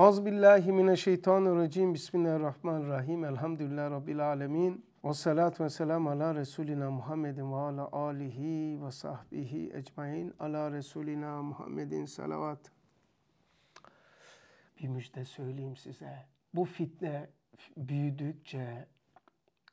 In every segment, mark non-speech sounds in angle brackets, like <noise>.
Az billahi mineşşeytanirracim. Bismillahirrahmanirrahim. Elhamdülillahi rabbil alamin. Ve salat ve selam ala Resulina Muhammedin ve ala alihi ve sahbihi ecmain. Ala Resulina Muhammedin salavat. Bir müjde söyleyeyim size. Bu fitne büyüdükçe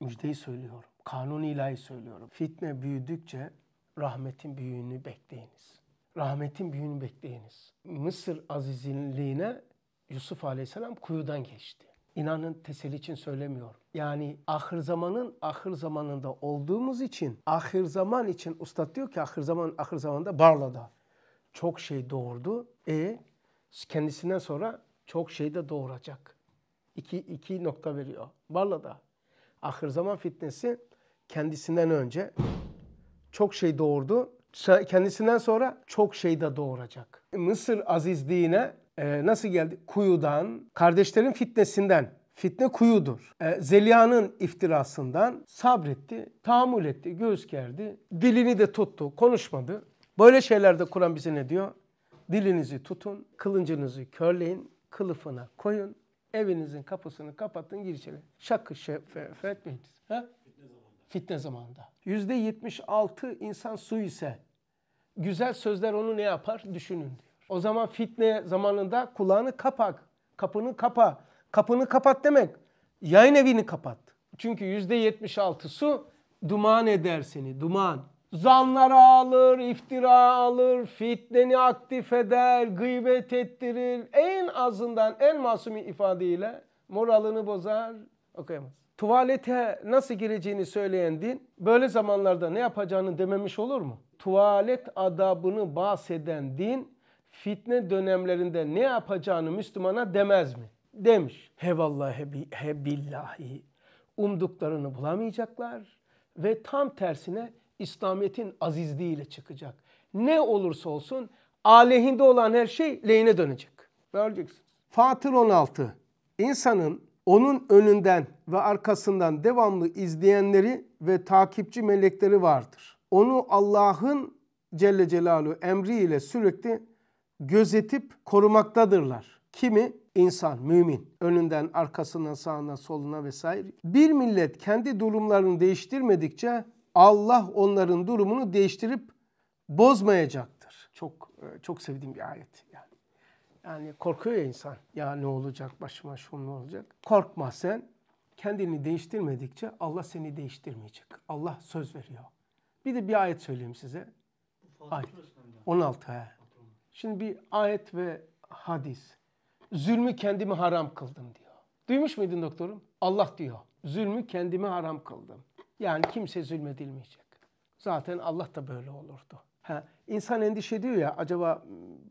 müjdeyi söylüyorum. Kanun ilahi söylüyorum. Fitne büyüdükçe rahmetin büyüğünü bekleyiniz. Rahmetin büyüğünü bekleyiniz. Mısır azizinliğine Yusuf Aleyhisselam kuyudan geçti. İnanın teselli için söylemiyorum. Yani ahır zamanın ahır zamanında olduğumuz için ahır zaman için usta diyor ki ahır zaman ahır zamanda Barla'da çok şey doğurdu. E kendisinden sonra çok şey de doğuracak. İki, iki nokta veriyor. Barla'da ahır zaman fitnesi kendisinden önce çok şey doğurdu. Kendisinden sonra çok şey de doğuracak. Mısır azizliğine e, nasıl geldi? Kuyudan, kardeşlerin fitnesinden. Fitne kuyudur. E, Zeliha'nın iftirasından sabretti, tahammül etti, göğüs gerdi. Dilini de tuttu, konuşmadı. Böyle şeylerde Kur'an bize ne diyor? Dilinizi tutun, kılıncınızı körleyin, kılıfına koyun, evinizin kapısını kapatın, gir içeri. Şakı şeffef etmeyiniz. Ha? Fitne zamanında. Yüzde yetmiş altı insan su ise güzel sözler onu ne yapar? Düşünün diyor. O zaman fitne zamanında kulağını kapak, kapını kapa, kapını kapat demek yayın evini kapat. Çünkü yüzde altısı duman eder seni, duman. Zanlara alır, iftira alır, fitneni aktif eder, gıybet ettirir. En azından en masumi ifadeyle moralini bozar, okuyamaz. Tuvalete nasıl gireceğini söyleyen din böyle zamanlarda ne yapacağını dememiş olur mu? Tuvalet adabını bahseden din fitne dönemlerinde ne yapacağını Müslümana demez mi? Demiş. He vallahi he billahi. Umduklarını bulamayacaklar ve tam tersine İslamiyet'in azizliğiyle çıkacak. Ne olursa olsun aleyhinde olan her şey lehine dönecek. Göreceksiniz. Fatır 16. İnsanın onun önünden ve arkasından devamlı izleyenleri ve takipçi melekleri vardır. Onu Allah'ın Celle Celaluhu emriyle sürekli gözetip korumaktadırlar. Kimi? insan, mümin. Önünden, arkasına, sağına, soluna vesaire. Bir millet kendi durumlarını değiştirmedikçe Allah onların durumunu değiştirip bozmayacaktır. Çok e, çok sevdiğim bir ayet yani. Yani korkuyor ya insan. Ya ne olacak başıma şu ne olacak? Korkma sen. Kendini değiştirmedikçe Allah seni değiştirmeyecek. Allah söz veriyor. Bir de bir ayet söyleyeyim size. Ayet. 16 he. Şimdi bir ayet ve hadis. Zulmü kendimi haram kıldım diyor. Duymuş muydun doktorum? Allah diyor. Zulmü kendimi haram kıldım. Yani kimse zulmedilmeyecek. Zaten Allah da böyle olurdu. Ha, insan endişe ediyor ya acaba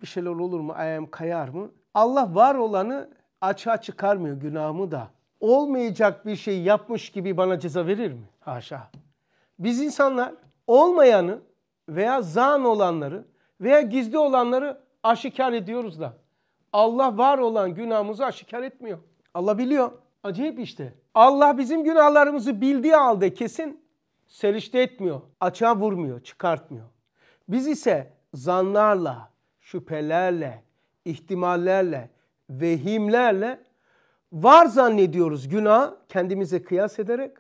bir şeyler olur mu? Ayağım kayar mı? Allah var olanı açığa çıkarmıyor günahımı da. Olmayacak bir şey yapmış gibi bana ceza verir mi? Haşa. Biz insanlar olmayanı veya zan olanları veya gizli olanları aşikar ediyoruz da. Allah var olan günahımızı aşikar etmiyor. Allah biliyor. Acayip işte. Allah bizim günahlarımızı bildiği halde kesin serişte etmiyor. Açığa vurmuyor, çıkartmıyor. Biz ise zanlarla, şüphelerle, ihtimallerle, vehimlerle var zannediyoruz günah kendimize kıyas ederek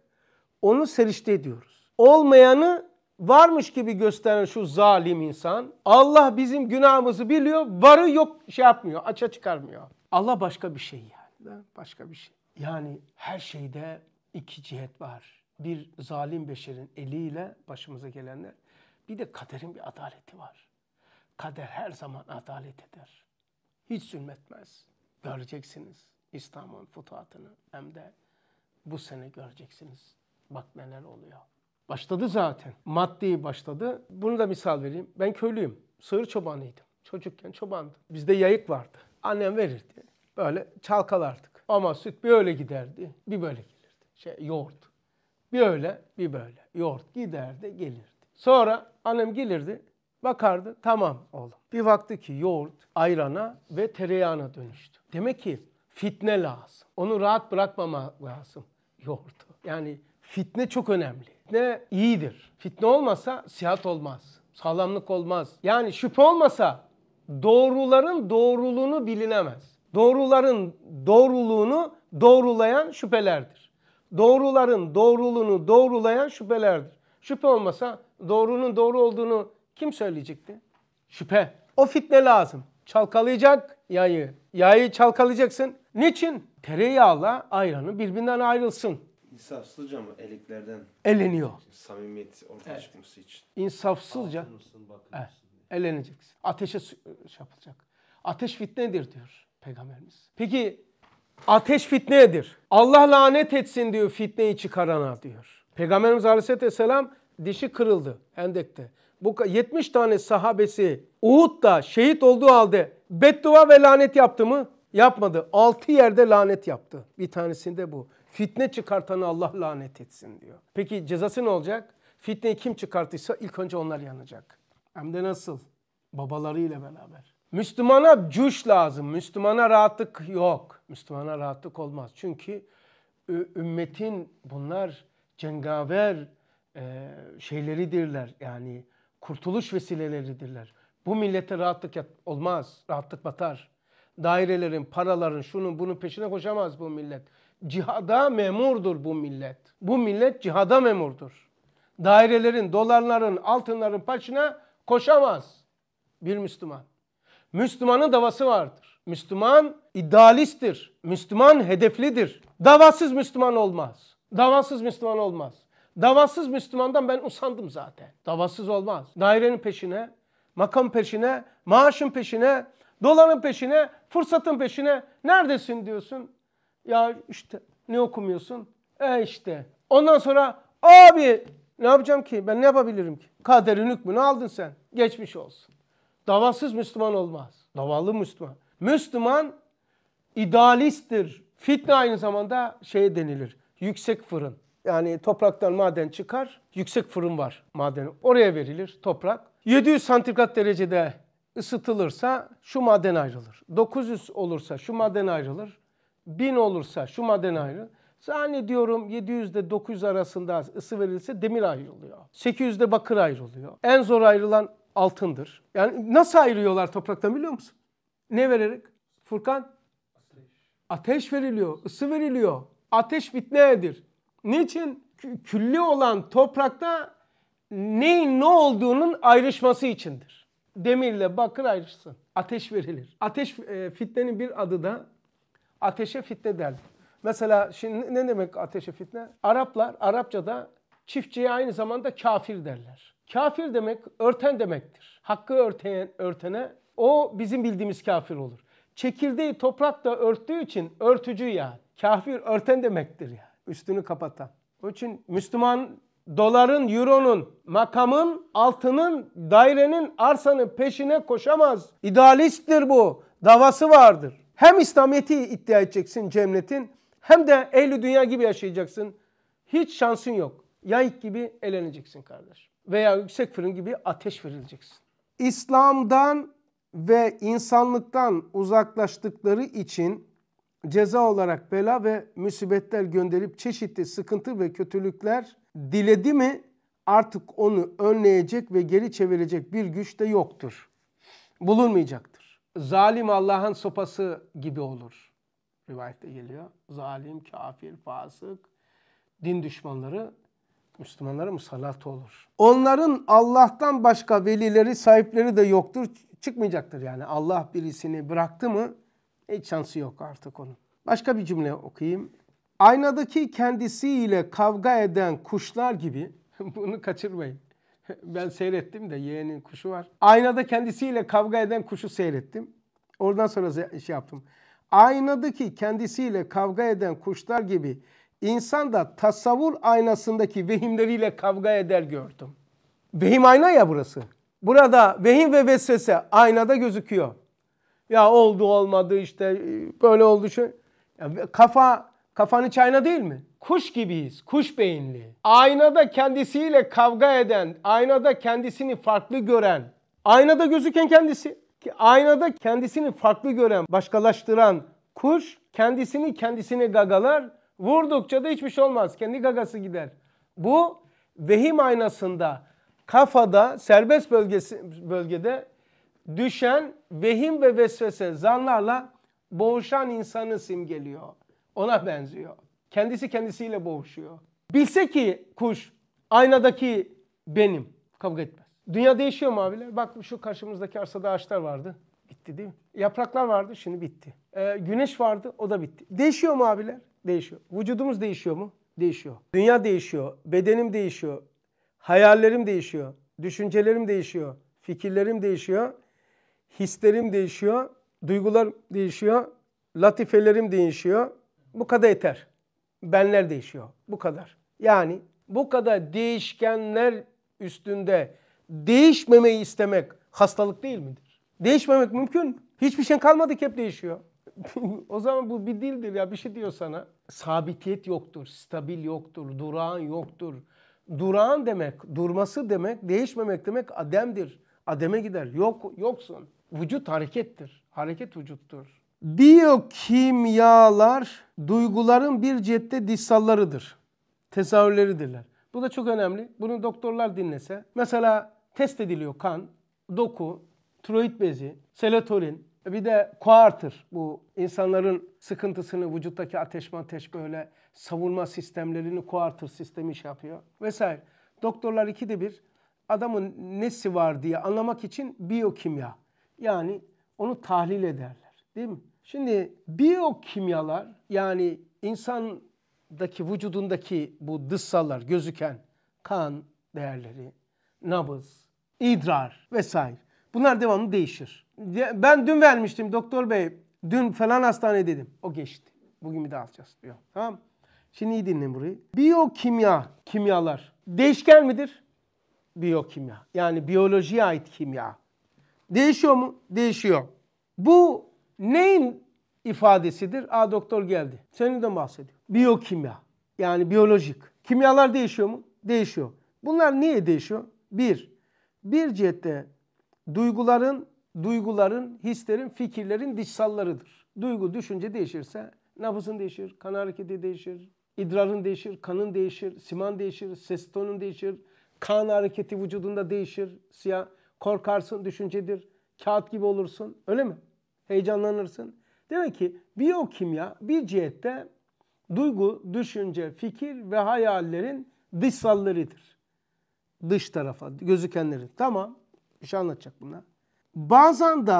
onu serişte ediyoruz. Olmayanı varmış gibi gösteren şu zalim insan Allah bizim günahımızı biliyor varı yok şey yapmıyor açığa çıkarmıyor. Allah başka bir şey yani başka bir şey. Yani her şeyde iki cihet var. Bir zalim beşerin eliyle başımıza gelenler bir de kaderin bir adaleti var. Kader her zaman adalet eder. Hiç zulmetmez. Göreceksiniz İslam'ın futuhatını hem de bu sene göreceksiniz. Bak neler oluyor. Başladı zaten. Maddi başladı. Bunu da misal vereyim. Ben köylüyüm. Sığır çobanıydım. Çocukken çobandım. Bizde yayık vardı. Annem verirdi. Böyle çalkalardık. Ama süt bir öyle giderdi, bir böyle gelirdi. Şey yoğurt. Bir öyle, bir böyle. Yoğurt giderdi, gelirdi. Sonra annem gelirdi, bakardı. Tamam oğlum. Bir baktı ki yoğurt ayrana ve tereyağına dönüştü. Demek ki fitne lazım. Onu rahat bırakmamak lazım yoğurdu. Yani Fitne çok önemli. Fitne iyidir. Fitne olmasa sihat olmaz. Sağlamlık olmaz. Yani şüphe olmasa doğruların doğruluğunu bilinemez. Doğruların doğruluğunu doğrulayan şüphelerdir. Doğruların doğruluğunu doğrulayan şüphelerdir. Şüphe olmasa doğrunun doğru olduğunu kim söyleyecekti? Şüphe. O fitne lazım. Çalkalayacak yayı. Yayı çalkalayacaksın. Niçin? Tereyağla ayranı birbirinden ayrılsın. İnsafsızca mı eliklerden? Eleniyor. Samimiyet ortaya evet. çıkması için. İnsafsızca mısın, eleneceksin. Ateşe şey Ateş fitnedir diyor peygamberimiz. Peki ateş fitnedir. Allah lanet etsin diyor fitneyi çıkarana diyor. Peygamberimiz Aleyhisselam dişi kırıldı Hendek'te. Bu 70 tane sahabesi Uhud'da şehit olduğu halde beddua ve lanet yaptı mı? Yapmadı. 6 yerde lanet yaptı. Bir tanesinde bu. Fitne çıkartanı Allah lanet etsin diyor. Peki cezası ne olacak? Fitneyi kim çıkarttıysa ilk önce onlar yanacak. Hem de nasıl? Babalarıyla beraber. Müslümana cüş lazım. Müslümana rahatlık yok. Müslümana rahatlık olmaz. Çünkü ümmetin bunlar cengaver e, şeyleridirler. Yani kurtuluş vesileleridirler. Bu millete rahatlık olmaz. Rahatlık batar. Dairelerin, paraların, şunun bunun peşine koşamaz bu millet. Cihada memurdur bu millet. Bu millet cihada memurdur. Dairelerin, dolarların, altınların peşine koşamaz bir Müslüman. Müslümanın davası vardır. Müslüman idealisttir. Müslüman hedeflidir. Davasız Müslüman olmaz. Davasız Müslüman olmaz. Davasız Müslümandan ben usandım zaten. Davasız olmaz. Dairenin peşine, makam peşine, maaşın peşine, doların peşine, fırsatın peşine neredesin diyorsun. Ya işte ne okumuyorsun? E işte. Ondan sonra abi ne yapacağım ki? Ben ne yapabilirim ki? Kaderin hükmünü aldın sen. Geçmiş olsun. Davasız Müslüman olmaz. Davalı Müslüman. Müslüman idealisttir. Fitne aynı zamanda şey denilir. Yüksek fırın. Yani topraktan maden çıkar, yüksek fırın var madeni. Oraya verilir toprak. 700 santigrat derecede ısıtılırsa şu maden ayrılır. 900 olursa şu maden ayrılır. 1000 olursa şu maden ayrı. Zannediyorum 700 ile 900 arasında ısı verilirse demir ayrılıyor. 800 de bakır ayrılıyor. En zor ayrılan altındır. Yani nasıl ayrılıyorlar topraktan biliyor musun? Ne vererek? Furkan? Ateş, Ateş veriliyor, ısı veriliyor. Ateş fitnedir. Niçin? Külli olan toprakta neyin ne olduğunun ayrışması içindir. Demirle bakır ayrışsın. Ateş verilir. Ateş e, fitnenin bir adı da ateşe fitne derdi. Mesela şimdi ne demek ateşe fitne? Araplar Arapçada çiftçiye aynı zamanda kafir derler. Kafir demek örten demektir. Hakkı örteyen örtene o bizim bildiğimiz kafir olur. Çekirdeği toprakla örttüğü için örtücü yani. Kafir örten demektir yani. Üstünü kapatan. Onun için Müslüman doların, euronun, makamın, altının, dairenin, arsanın peşine koşamaz. İdealisttir bu. Davası vardır. Hem İslamiyet'i iddia edeceksin cemletin hem de ehli dünya gibi yaşayacaksın. Hiç şansın yok. Yayık gibi eleneceksin kardeş. Veya yüksek fırın gibi ateş verileceksin. İslam'dan ve insanlıktan uzaklaştıkları için ceza olarak bela ve musibetler gönderip çeşitli sıkıntı ve kötülükler diledi mi artık onu önleyecek ve geri çevirecek bir güç de yoktur. Bulunmayacaktır zalim Allah'ın sopası gibi olur. Rivayette geliyor. Zalim, kafir, fasık, din düşmanları Müslümanlara musallat olur. Onların Allah'tan başka velileri, sahipleri de yoktur. Çıkmayacaktır yani. Allah birisini bıraktı mı hiç şansı yok artık onun. Başka bir cümle okuyayım. Aynadaki kendisiyle kavga eden kuşlar gibi, <laughs> bunu kaçırmayın. <laughs> ben seyrettim de yeğenin kuşu var. Aynada kendisiyle kavga eden kuşu seyrettim. Oradan sonra şey yaptım. Aynadaki kendisiyle kavga eden kuşlar gibi insan da tasavvur aynasındaki vehimleriyle kavga eder gördüm. Vehim ayna ya burası. Burada vehim ve vesvese aynada gözüküyor. Ya oldu olmadı işte böyle oldu şu. Ya kafa Kafanı çayna değil mi? Kuş gibiyiz, kuş beyinli. Aynada kendisiyle kavga eden, aynada kendisini farklı gören, aynada gözüken kendisi, ki aynada kendisini farklı gören, başkalaştıran kuş kendisini kendisine gagalar, vurdukça da hiçbir şey olmaz, kendi gagası gider. Bu vehim aynasında, kafada, serbest bölgesi, bölgede düşen vehim ve vesvese zanlarla boğuşan insanı simgeliyor. Ona benziyor. Kendisi kendisiyle boğuşuyor. Bilse ki kuş aynadaki benim kavga etmez. Dünya değişiyor mu abiler? Bak şu karşımızdaki arsada ağaçlar vardı. Bitti değil mi? Yapraklar vardı şimdi bitti. Ee, güneş vardı o da bitti. Değişiyor mu abiler? Değişiyor. Vücudumuz değişiyor mu? Değişiyor. Dünya değişiyor. Bedenim değişiyor. Hayallerim değişiyor. Düşüncelerim değişiyor. Fikirlerim değişiyor. Hislerim değişiyor. Duygularım değişiyor. Latifelerim değişiyor. Bu kadar yeter. Benler değişiyor. Bu kadar. Yani bu kadar değişkenler üstünde değişmemeyi istemek hastalık değil midir? Değişmemek mümkün mü? Hiçbir şey kalmadı ki hep değişiyor. <laughs> o zaman bu bir dildir ya bir şey diyor sana. Sabitiyet yoktur, stabil yoktur, durağan yoktur. Durağan demek, durması demek, değişmemek demek ademdir. Ademe gider. Yok yoksun. Vücut harekettir. Hareket vücuttur. Biyokimyalar duyguların bir cette dişsallarıdır. Tezahürleridirler. Bu da çok önemli. Bunu doktorlar dinlese. Mesela test ediliyor kan, doku, tiroid bezi, selatonin, bir de kuartır. Bu insanların sıkıntısını, vücuttaki ateş ateş böyle savunma sistemlerini kuartır sistemi iş şey yapıyor vesaire. Doktorlar ikide bir adamın nesi var diye anlamak için biyokimya yani onu tahlil ederler. Değil mi? Şimdi biyokimyalar yani insandaki vücudundaki bu dışsallar gözüken kan değerleri, nabız, idrar vesaire. Bunlar devamlı değişir. Ben dün vermiştim doktor bey. Dün falan hastane dedim. O geçti. Bugün bir daha alacağız diyor. Tamam Şimdi iyi dinleyin burayı. Biyokimya, kimyalar. Değişken midir? Biyokimya. Yani biyolojiye ait kimya. Değişiyor mu? Değişiyor. Bu Neyin ifadesidir? A doktor geldi. Seni de bahsediyor. Biyokimya yani biyolojik. Kimyalar değişiyor mu? Değişiyor. Bunlar niye değişiyor? Bir, bir cihette duyguların, duyguların, hislerin, fikirlerin dışsallarıdır. Duygu, düşünce değişirse nabızın değişir, kan hareketi değişir, idrarın değişir, kanın değişir, siman değişir, ses tonun değişir, kan hareketi vücudunda değişir, siyah, korkarsın, düşüncedir, kağıt gibi olursun, öyle mi? heyecanlanırsın. Demek ki biyokimya bir cihette duygu, düşünce, fikir ve hayallerin dışsallarıdır. Dış tarafa gözükenlerin. Tamam. Bir şey anlatacak buna Bazen de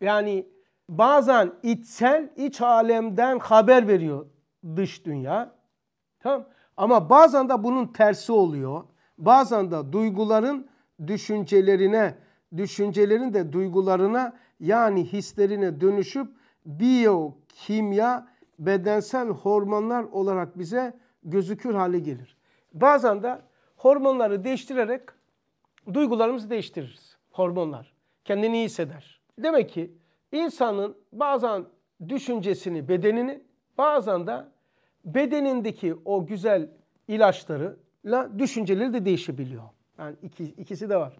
yani bazen içsel iç alemden haber veriyor dış dünya. Tamam. Ama bazen de bunun tersi oluyor. Bazen de duyguların düşüncelerine, düşüncelerin de duygularına yani hislerine dönüşüp biyo kimya bedensel hormonlar olarak bize gözükür hale gelir. Bazen de hormonları değiştirerek duygularımızı değiştiririz. Hormonlar. Kendini iyi hisseder. Demek ki insanın bazen düşüncesini, bedenini bazen de bedenindeki o güzel ilaçlarıyla düşünceleri de değişebiliyor. Yani iki, ikisi de var.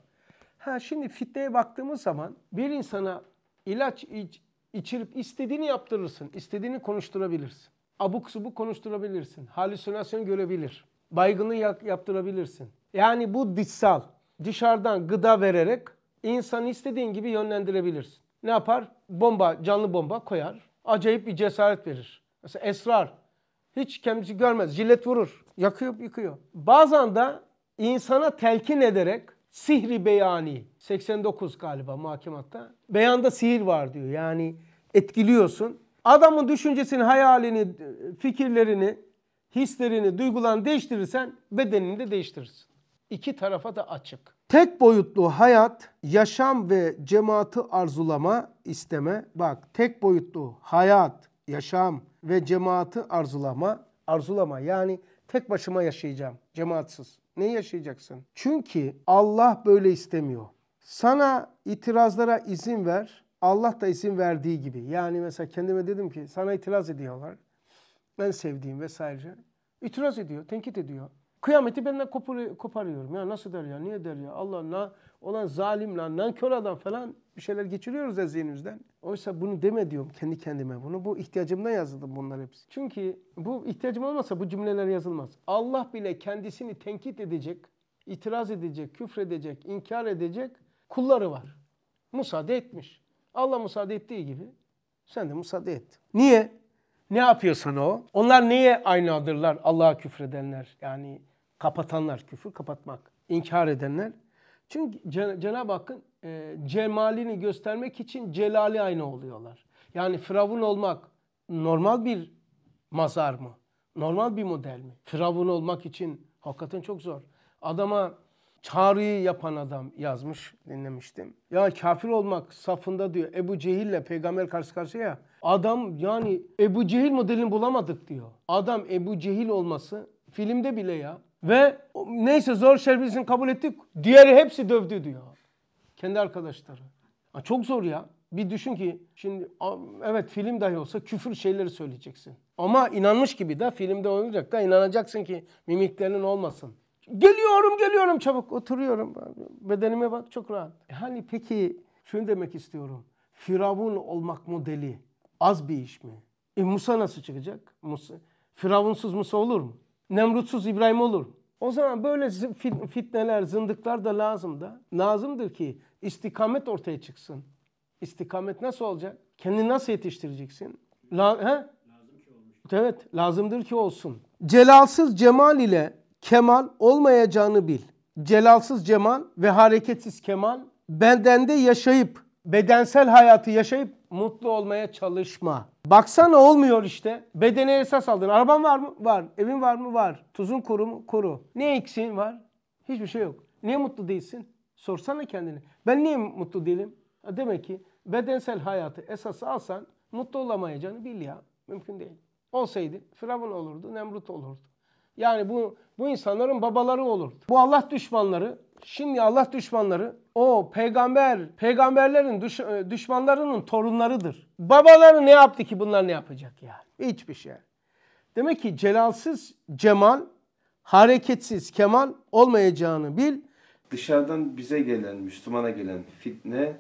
Ha şimdi fitneye baktığımız zaman bir insana ilaç iç, içirip istediğini yaptırırsın. istediğini konuşturabilirsin. Abuk subuk konuşturabilirsin. Halüsinasyon görebilir. Baygını yaptırabilirsin. Yani bu dışsal. Dışarıdan gıda vererek insanı istediğin gibi yönlendirebilirsin. Ne yapar? Bomba, canlı bomba koyar. Acayip bir cesaret verir. Mesela esrar. Hiç kendisi görmez. Jilet vurur. Yakıyor, yıkıyor. Bazen de insana telkin ederek Sihri beyani 89 galiba mahkematta. Beyanda sihir var diyor. Yani etkiliyorsun. Adamın düşüncesini, hayalini, fikirlerini, hislerini, duygularını değiştirirsen bedenini de değiştirirsin. İki tarafa da açık. Tek boyutlu hayat, yaşam ve cemaati arzulama, isteme. Bak tek boyutlu hayat, yaşam ve cemaati arzulama, arzulama yani tek başıma yaşayacağım cemaatsız ne yaşayacaksın? Çünkü Allah böyle istemiyor. Sana itirazlara izin ver. Allah da izin verdiği gibi. Yani mesela kendime dedim ki sana itiraz ediyorlar. Ben sevdiğim vesaire. İtiraz ediyor, tenkit ediyor. Kıyameti benden koparıyorum. Ya nasıl der ya, niye der ya? Allah na, olan zalim lan, nankör adam falan bir şeyler geçiriyoruz ya zihnimizden. Oysa bunu deme diyorum kendi kendime. Bunu bu ihtiyacımdan yazdım bunlar hepsi. Çünkü bu ihtiyacım olmasa bu cümleler yazılmaz. Allah bile kendisini tenkit edecek, itiraz edecek, küfredecek, inkar edecek kulları var. Müsaade etmiş. Allah müsaade ettiği gibi sen de müsaade et. Niye? Ne yapıyorsan o? Onlar niye aynı adırlar Allah'a küfredenler? Yani kapatanlar, küfür kapatmak, inkar edenler. Çünkü Cenab-ı Hakk'ın e, cemalini göstermek için celali aynı oluyorlar. Yani firavun olmak normal bir mazar mı? Normal bir model mi? Firavun olmak için hakikaten çok zor. Adama çağrıyı yapan adam yazmış dinlemiştim. Ya kafir olmak safında diyor Ebu Cehil'le peygamber karşı karşıya. Adam yani Ebu Cehil modelini bulamadık diyor. Adam Ebu Cehil olması filmde bile ya. Ve neyse zor şerbetini kabul ettik. Diğeri hepsi dövdü diyor. Kendi arkadaşları. Ha, çok zor ya. Bir düşün ki şimdi evet film dahi olsa küfür şeyleri söyleyeceksin. Ama inanmış gibi de filmde olacak da inanacaksın ki mimiklerin olmasın. Geliyorum geliyorum çabuk oturuyorum. Bedenime bak çok rahat. E hani peki şunu demek istiyorum. Firavun olmak modeli az bir iş mi? E Musa nasıl çıkacak? Musa, Firavunsuz Musa olur mu? Nemrutsuz İbrahim olur mu? O zaman böyle fitneler, zındıklar da lazım da. Lazımdır ki istikamet ortaya çıksın. İstikamet nasıl olacak? Kendini nasıl yetiştireceksin? La, he? Lazım ki olmuş. Evet, lazımdır ki olsun. Celalsız cemal ile kemal olmayacağını bil. Celalsız cemal ve hareketsiz kemal bedende yaşayıp, bedensel hayatı yaşayıp mutlu olmaya çalışma. Baksana olmuyor işte. Bedene esas aldın. Araban var mı? Var. Evin var mı? Var. Tuzun kuru mu? Kuru. Ne eksiğin var? Hiçbir şey yok. Niye mutlu değilsin? Sorsana kendini. Ben niye mutlu değilim? Demek ki bedensel hayatı esas alsan mutlu olamayacağını bil ya. Mümkün değil. Olsaydı Firavun olurdu, Nemrut olurdu. Yani bu bu insanların babaları olur. Bu Allah düşmanları Şimdi Allah düşmanları o peygamber, peygamberlerin düş, e, düşmanlarının torunlarıdır. Babaları ne yaptı ki bunlar ne yapacak yani? Hiçbir şey. Demek ki celalsız cemal, hareketsiz kemal olmayacağını bil. Dışarıdan bize gelen, Müslümana gelen fitne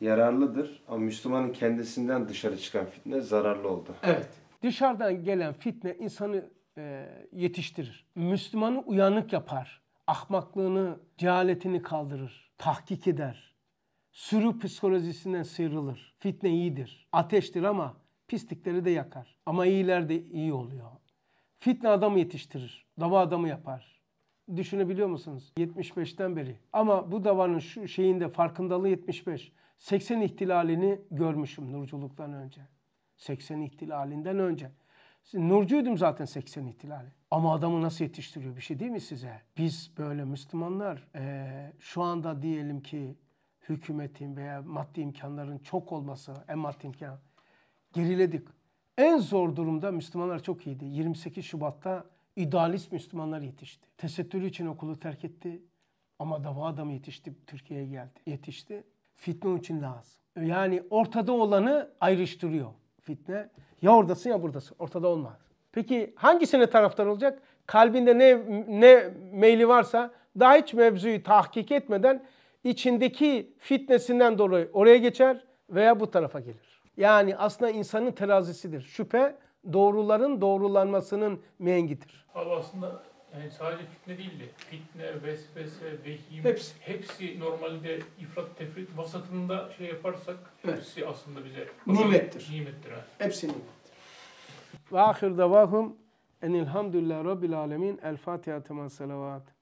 yararlıdır ama Müslümanın kendisinden dışarı çıkan fitne zararlı oldu. Evet. Dışarıdan gelen fitne insanı e, yetiştirir. Müslümanı uyanık yapar. Ahmaklığını, cehaletini kaldırır. Tahkik eder. Sürü psikolojisinden sıyrılır. Fitne iyidir. Ateştir ama pislikleri de yakar. Ama iyiler de iyi oluyor. Fitne adamı yetiştirir. Dava adamı yapar. Düşünebiliyor musunuz? 75'ten beri. Ama bu davanın şu şeyinde farkındalığı 75. 80 ihtilalini görmüşüm nurculuktan önce. 80 ihtilalinden önce. Nurcuydum zaten 80 ihtilali. Ama adamı nasıl yetiştiriyor bir şey değil mi size? Biz böyle Müslümanlar e, şu anda diyelim ki hükümetin veya maddi imkanların çok olması, en maddi imkan geriledik. En zor durumda Müslümanlar çok iyiydi. 28 Şubat'ta idealist Müslümanlar yetişti. Tesettürü için okulu terk etti ama dava adamı yetişti, Türkiye'ye geldi. Yetişti. Fitne için lazım. Yani ortada olanı ayrıştırıyor fitne ya oradasın ya buradasın. Ortada olmaz. Peki hangisine taraftar olacak? Kalbinde ne, ne meyli varsa daha hiç mevzuyu tahkik etmeden içindeki fitnesinden dolayı oraya geçer veya bu tarafa gelir. Yani aslında insanın terazisidir. Şüphe doğruların doğrulanmasının mengidir. Abi aslında yani sadece fitne değil değildi. Fitne, vesvese, vehim hepsi, hepsi normalde ifrat tefrit vasatında şey yaparsak hepsi evet. aslında bize nimettir. Nimettir ha. Hepsi nimettir. Ve ahir davahum enilhamdülillah rabbil alemin. El Fatiha temel salavat.